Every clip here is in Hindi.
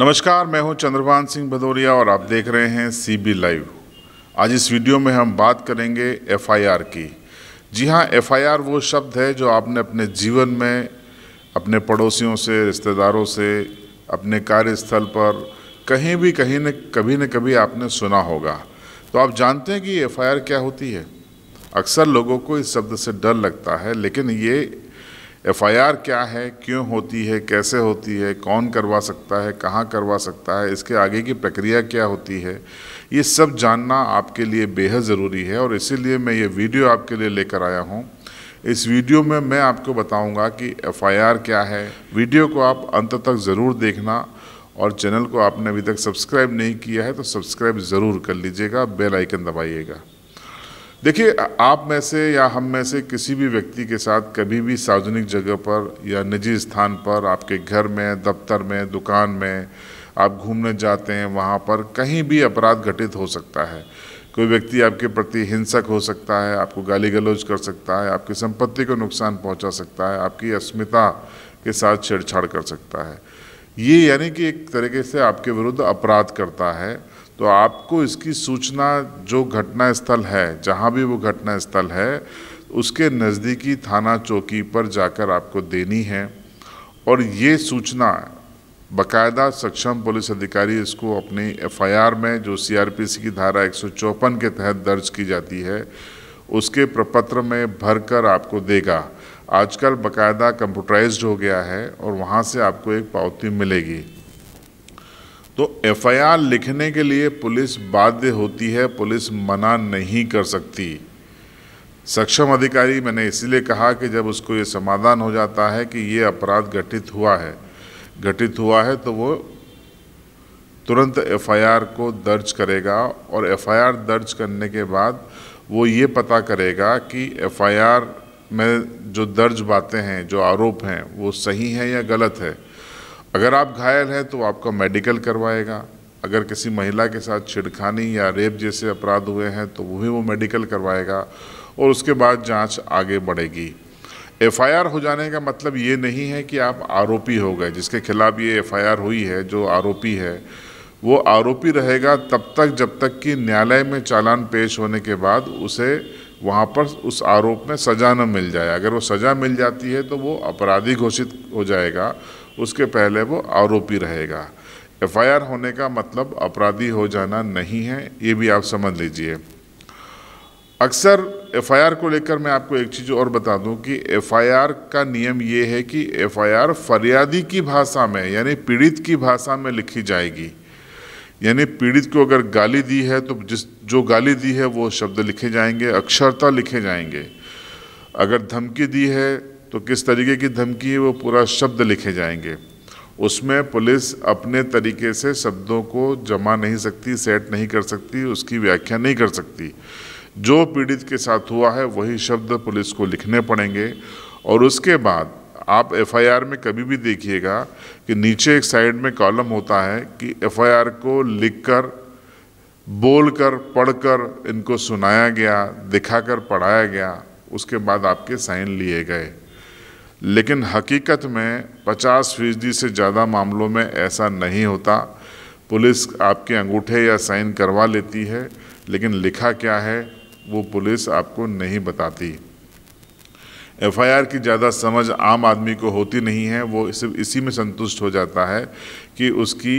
नमस्कार मैं हूं चंद्रभान सिंह भदौरिया और आप देख रहे हैं सीबी लाइव आज इस वीडियो में हम बात करेंगे एफआईआर की जी हां एफआईआर वो शब्द है जो आपने अपने जीवन में अपने पड़ोसियों से रिश्तेदारों से अपने कार्यस्थल पर कहीं भी कहीं न कभी न कभी आपने सुना होगा तो आप जानते हैं कि एफ क्या होती है अक्सर लोगों को इस शब्द से डर लगता है लेकिन ये एफआईआर क्या है क्यों होती है कैसे होती है कौन करवा सकता है कहाँ करवा सकता है इसके आगे की प्रक्रिया क्या होती है ये सब जानना आपके लिए बेहद ज़रूरी है और इसीलिए मैं ये वीडियो आपके लिए लेकर आया हूँ इस वीडियो में मैं आपको बताऊंगा कि एफ क्या है वीडियो को आप अंत तक ज़रूर देखना और चैनल को आपने अभी तक सब्सक्राइब नहीं किया है तो सब्सक्राइब ज़रूर कर लीजिएगा बेल आइकन दबाइएगा देखिए आप में से या हम में से किसी भी व्यक्ति के साथ कभी भी सार्वजनिक जगह पर या निजी स्थान पर आपके घर में दफ्तर में दुकान में आप घूमने जाते हैं वहाँ पर कहीं भी अपराध घटित हो सकता है कोई व्यक्ति आपके प्रति हिंसक हो सकता है आपको गाली गलौज कर सकता है आपकी संपत्ति को नुकसान पहुँचा सकता है आपकी अस्मिता के साथ छेड़छाड़ कर सकता है ये यानी कि एक तरीके से आपके विरुद्ध अपराध करता है तो आपको इसकी सूचना जो घटना स्थल है जहाँ भी वो घटना स्थल है उसके नज़दीकी थाना चौकी पर जाकर आपको देनी है और ये सूचना बकायदा सक्षम पुलिस अधिकारी इसको अपनी एफआईआर में जो सीआरपीसी की धारा एक के तहत दर्ज की जाती है उसके प्रपत्र में भरकर आपको देगा आजकल बकायदा कंप्यूटराइज्ड हो गया है और वहाँ से आपको एक पावती मिलेगी तो एफआईआर लिखने के लिए पुलिस बाध्य होती है पुलिस मना नहीं कर सकती सक्षम अधिकारी मैंने इसलिए कहा कि जब उसको ये समाधान हो जाता है कि ये अपराध घटित हुआ है घटित हुआ है तो वो तुरंत एफआईआर को दर्ज करेगा और एफआईआर दर्ज करने के बाद वो ये पता करेगा कि एफआईआर में जो दर्ज बातें हैं जो आरोप हैं वो सही हैं या गलत है अगर आप घायल हैं तो आपका मेडिकल करवाएगा अगर किसी महिला के साथ छिड़खानी या रेप जैसे अपराध हुए हैं तो वही वो मेडिकल करवाएगा और उसके बाद जांच आगे बढ़ेगी एफआईआर हो जाने का मतलब ये नहीं है कि आप आरोपी हो गए जिसके खिलाफ ये एफआईआर हुई है जो आरोपी है वो आरोपी रहेगा तब तक जब तक कि न्यायालय में चालान पेश होने के बाद उसे वहाँ पर उस आरोप में सज़ा न मिल जाए अगर वो सज़ा मिल जाती है तो वो अपराधी घोषित हो जाएगा उसके पहले वो आरोपी रहेगा एफ होने का मतलब अपराधी हो जाना नहीं है ये भी आप समझ लीजिए अक्सर एफ को लेकर मैं आपको एक चीज़ और बता दूं कि एफ का नियम ये है कि एफ फरियादी की भाषा में यानी पीड़ित की भाषा में लिखी जाएगी यानी पीड़ित को अगर गाली दी है तो जिस जो गाली दी है वो शब्द लिखे जाएंगे अक्षरता लिखे जाएंगे अगर धमकी दी है तो किस तरीके की धमकी है वो पूरा शब्द लिखे जाएंगे उसमें पुलिस अपने तरीके से शब्दों को जमा नहीं सकती सेट नहीं कर सकती उसकी व्याख्या नहीं कर सकती जो पीड़ित के साथ हुआ है वही शब्द पुलिस को लिखने पड़ेंगे और उसके बाद आप एफआईआर में कभी भी देखिएगा कि नीचे एक साइड में कॉलम होता है कि एफआईआर को लिखकर बोलकर पढ़कर इनको सुनाया गया दिखाकर पढ़ाया गया उसके बाद आपके साइन लिए गए लेकिन हकीकत में 50 फीसदी से ज़्यादा मामलों में ऐसा नहीं होता पुलिस आपके अंगूठे या साइन करवा लेती है लेकिन लिखा क्या है वो पुलिस आपको नहीं बताती एफआईआर की ज़्यादा समझ आम आदमी को होती नहीं है वो सिर्फ इसी में संतुष्ट हो जाता है कि उसकी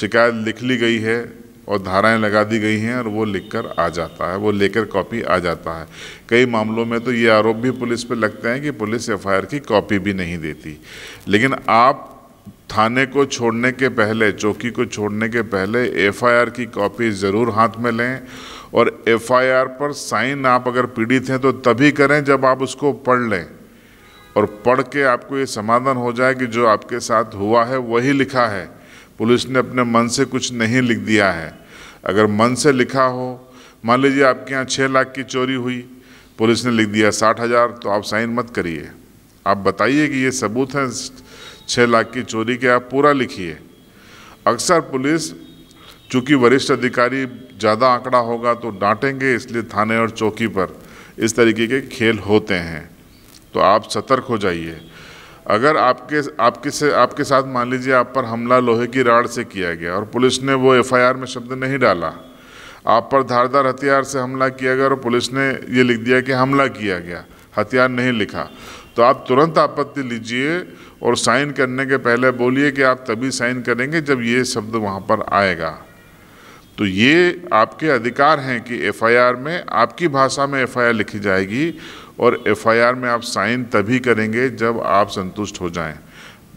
शिकायत लिख ली गई है और धाराएं लगा दी गई हैं और वो लिखकर आ जाता है वो लेकर कॉपी आ जाता है कई मामलों में तो ये आरोप भी पुलिस पर लगते हैं कि पुलिस एफ की कॉपी भी नहीं देती लेकिन आप थाने को छोड़ने के पहले चौकी को छोड़ने के पहले एफ की कॉपी ज़रूर हाथ में लें और एफ पर साइन आप अगर पीड़ित हैं तो तभी करें जब आप उसको पढ़ लें और पढ़ के आपको ये समाधान हो जाए कि जो आपके साथ हुआ है वही लिखा है पुलिस ने अपने मन से कुछ नहीं लिख दिया है अगर मन से लिखा हो मान लीजिए आपके यहाँ छः लाख की चोरी हुई पुलिस ने लिख दिया साठ हज़ार तो आप साइन मत करिए आप बताइए कि ये सबूत हैं छः लाख की चोरी के आप पूरा लिखिए अक्सर पुलिस चूँकि वरिष्ठ अधिकारी ज़्यादा आंकड़ा होगा तो डांटेंगे इसलिए थाने और चौकी पर इस तरीके के खेल होते हैं तो आप सतर्क हो जाइए अगर आपके आपके से आपके साथ मान लीजिए आप पर हमला लोहे की राड से किया गया और पुलिस ने वो एफआईआर में शब्द नहीं डाला आप पर धारदार हथियार से हमला किया गया और पुलिस ने ये लिख दिया कि हमला किया गया हथियार नहीं लिखा तो आप तुरंत आपत्ति लीजिए और साइन करने के पहले बोलिए कि आप तभी साइन करेंगे जब ये शब्द वहाँ पर आएगा तो ये आपके अधिकार हैं कि एफआईआर में आपकी भाषा में एफआईआर लिखी जाएगी और एफआईआर में आप साइन तभी करेंगे जब आप संतुष्ट हो जाएं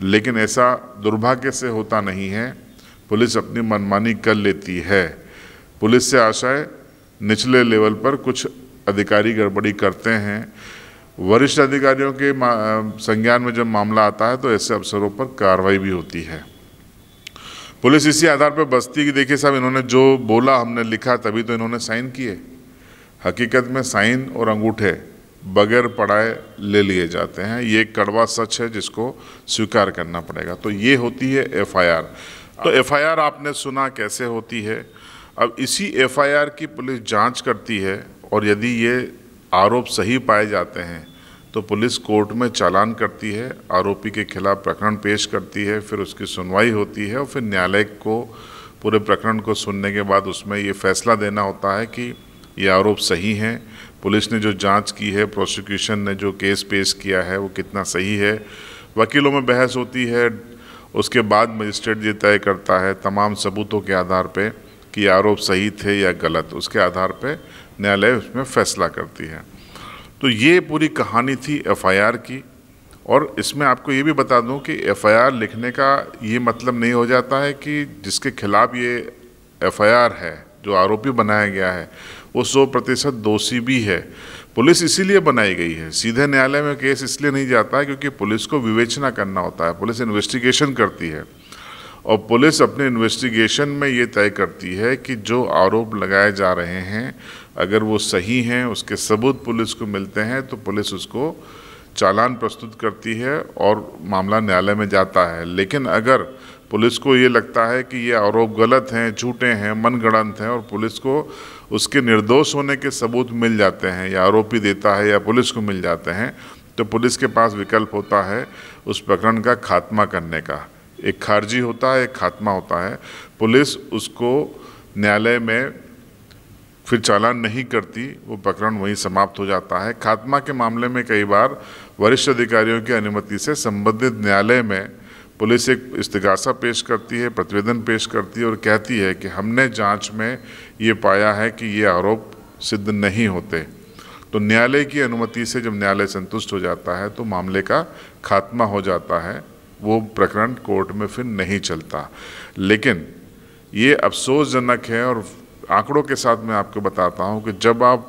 लेकिन ऐसा दुर्भाग्य से होता नहीं है पुलिस अपनी मनमानी कर लेती है पुलिस से आशा है निचले लेवल पर कुछ अधिकारी गड़बड़ी करते हैं वरिष्ठ अधिकारियों के संज्ञान में जब मामला आता है तो ऐसे अवसरों पर कार्रवाई भी होती है पुलिस इसी आधार पर बस्ती की देखिए साहब इन्होंने जो बोला हमने लिखा तभी तो इन्होंने साइन किए हकीकत में साइन और अंगूठे बगैर पढ़ाए ले लिए जाते हैं ये कड़वा सच है जिसको स्वीकार करना पड़ेगा तो ये होती है एफआईआर तो एफआईआर आपने सुना कैसे होती है अब इसी एफआईआर की पुलिस जांच करती है और यदि ये आरोप सही पाए जाते हैं तो पुलिस कोर्ट में चालान करती है आरोपी के खिलाफ प्रकरण पेश करती है फिर उसकी सुनवाई होती है और फिर न्यायालय को पूरे प्रकरण को सुनने के बाद उसमें ये फैसला देना होता है कि ये आरोप सही हैं पुलिस ने जो जांच की है प्रोसिक्यूशन ने जो केस पेश किया है वो कितना सही है वकीलों में बहस होती है उसके बाद मजिस्ट्रेट ये तय करता है तमाम सबूतों के आधार पर कि आरोप सही थे या गलत उसके आधार पर न्यायालय उसमें फैसला करती है तो ये पूरी कहानी थी एफआईआर की और इसमें आपको ये भी बता दूं कि एफआईआर लिखने का ये मतलब नहीं हो जाता है कि जिसके खिलाफ ये एफआईआर है जो आरोपी बनाया गया है वो सौ प्रतिशत दोषी भी है पुलिस इसीलिए बनाई गई है सीधे न्यायालय में केस इसलिए नहीं जाता है क्योंकि पुलिस को विवेचना करना होता है पुलिस इन्वेस्टिगेशन करती है और पुलिस अपने इन्वेस्टिगेशन में ये तय करती है कि जो आरोप लगाए जा रहे हैं अगर वो सही हैं उसके सबूत पुलिस को मिलते हैं तो पुलिस उसको चालान प्रस्तुत करती है और मामला न्यायालय में जाता है लेकिन अगर पुलिस को ये लगता है कि ये आरोप गलत हैं झूठे हैं मनगढ़ंत हैं और पुलिस को उसके निर्दोष होने के सबूत मिल जाते हैं या आरोपी देता है या पुलिस को मिल जाते हैं तो पुलिस के पास विकल्प होता है उस प्रकरण का खात्मा करने का एक खारजी होता है एक खात्मा होता है पुलिस उसको न्यायालय में फिर चालान नहीं करती वो प्रकरण वहीं समाप्त हो जाता है खात्मा के मामले में कई बार वरिष्ठ अधिकारियों की अनुमति से संबंधित न्यायालय में पुलिस एक इस्तगासा पेश करती है प्रतिवेदन पेश करती है और कहती है कि हमने जांच में ये पाया है कि ये आरोप सिद्ध नहीं होते तो न्यायालय की अनुमति से जब न्यायालय संतुष्ट हो जाता है तो मामले का खात्मा हो जाता है वो प्रकरण कोर्ट में फिर नहीं चलता लेकिन ये अफसोसजनक है और आंकड़ों के साथ मैं आपको बताता हूँ कि जब आप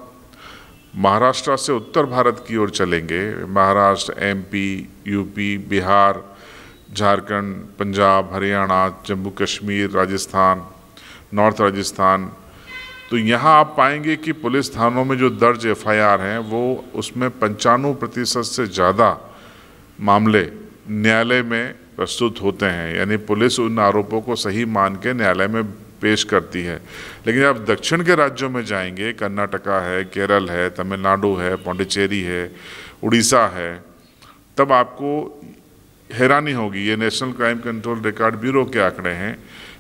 महाराष्ट्र से उत्तर भारत की ओर चलेंगे Maharashtra MP, UP, Bihar Jharkhand, Punjab Haryana Jammu Kashmir Rajasthan north Rajasthan तो यहाँ आप पाएंगे कि पुलिस थानों में जो दर्ज एफआईआर हैं वो उसमें पंचानवे प्रतिशत से ज़्यादा मामले न्यायालय में प्रस्तुत होते हैं यानी पुलिस उन आरोपों को सही मान के न्यायालय में पेश करती है लेकिन आप दक्षिण के राज्यों में जाएंगे कर्नाटका है केरल है तमिलनाडु है पौंडिचेरी है उड़ीसा है तब आपको हैरानी होगी ये national crime control record bureau के आंकड़े हैं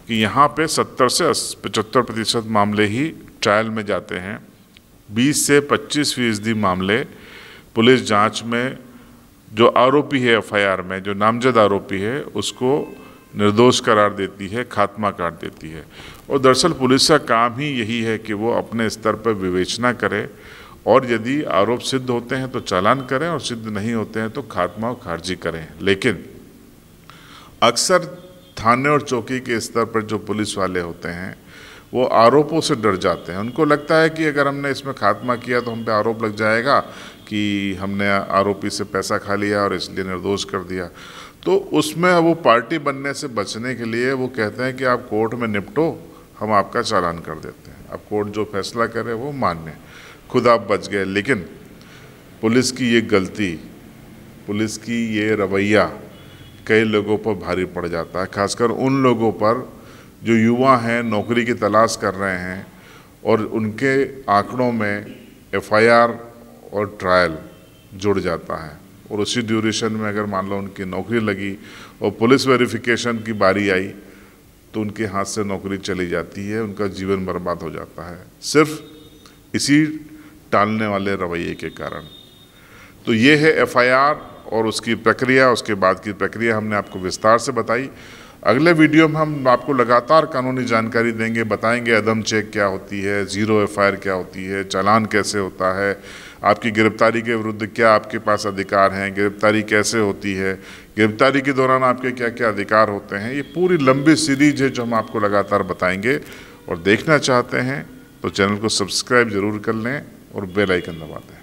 कि यहाँ पे 70 से पचहत्तर प्रतिशत मामले ही ट्रायल में जाते हैं 20 से 25 फीसदी मामले पुलिस जांच में जो आरोपी है एफआईआर में जो नामजद आरोपी है उसको निर्दोष करार देती है खात्मा काट देती है और दरअसल पुलिस का काम ही यही है कि वो अपने स्तर पर विवेचना करे और यदि आरोप सिद्ध होते हैं तो चालान करें और सिद्ध नहीं होते हैं तो खात्मा और खारजी करें लेकिन अक्सर थाने और चौकी के स्तर पर जो पुलिस वाले होते हैं वो आरोपों से डर जाते हैं उनको लगता है कि अगर हमने इसमें खात्मा किया तो हम पे आरोप लग जाएगा कि हमने आरोपी से पैसा खा लिया और इसलिए निर्दोष कर दिया तो उसमें वो पार्टी बनने से बचने के लिए वो कहते हैं कि आप कोर्ट में निपटो हम आपका चालान कर देते हैं अब कोर्ट जो फैसला करे वो मान्य खुद आप बच गए लेकिन पुलिस की ये गलती पुलिस की ये रवैया कई लोगों पर भारी पड़ जाता है खासकर उन लोगों पर जो युवा हैं नौकरी की तलाश कर रहे हैं और उनके आंकड़ों में एफआईआर और ट्रायल जुड़ जाता है और उसी ड्यूरेशन में अगर मान लो उनकी नौकरी लगी और पुलिस वेरिफिकेशन की बारी आई तो उनके हाथ से नौकरी चली जाती है उनका जीवन बर्बाद हो जाता है सिर्फ इसी टालने वाले रवैये के कारण तो ये है एफआईआर और उसकी प्रक्रिया उसके बाद की प्रक्रिया हमने आपको विस्तार से बताई अगले वीडियो में हम आपको लगातार कानूनी जानकारी देंगे बताएंगे अदम चेक क्या होती है ज़ीरो एफ क्या होती है चालान कैसे होता है आपकी गिरफ्तारी के विरुद्ध क्या आपके पास अधिकार हैं गिरफ्तारी कैसे होती है गिरफ्तारी के दौरान आपके क्या क्या अधिकार होते हैं ये पूरी लंबी सीरीज है जो हम आपको लगातार बताएंगे और देखना चाहते हैं तो चैनल को सब्सक्राइब ज़रूर कर लें और बेलाइकन दबा दें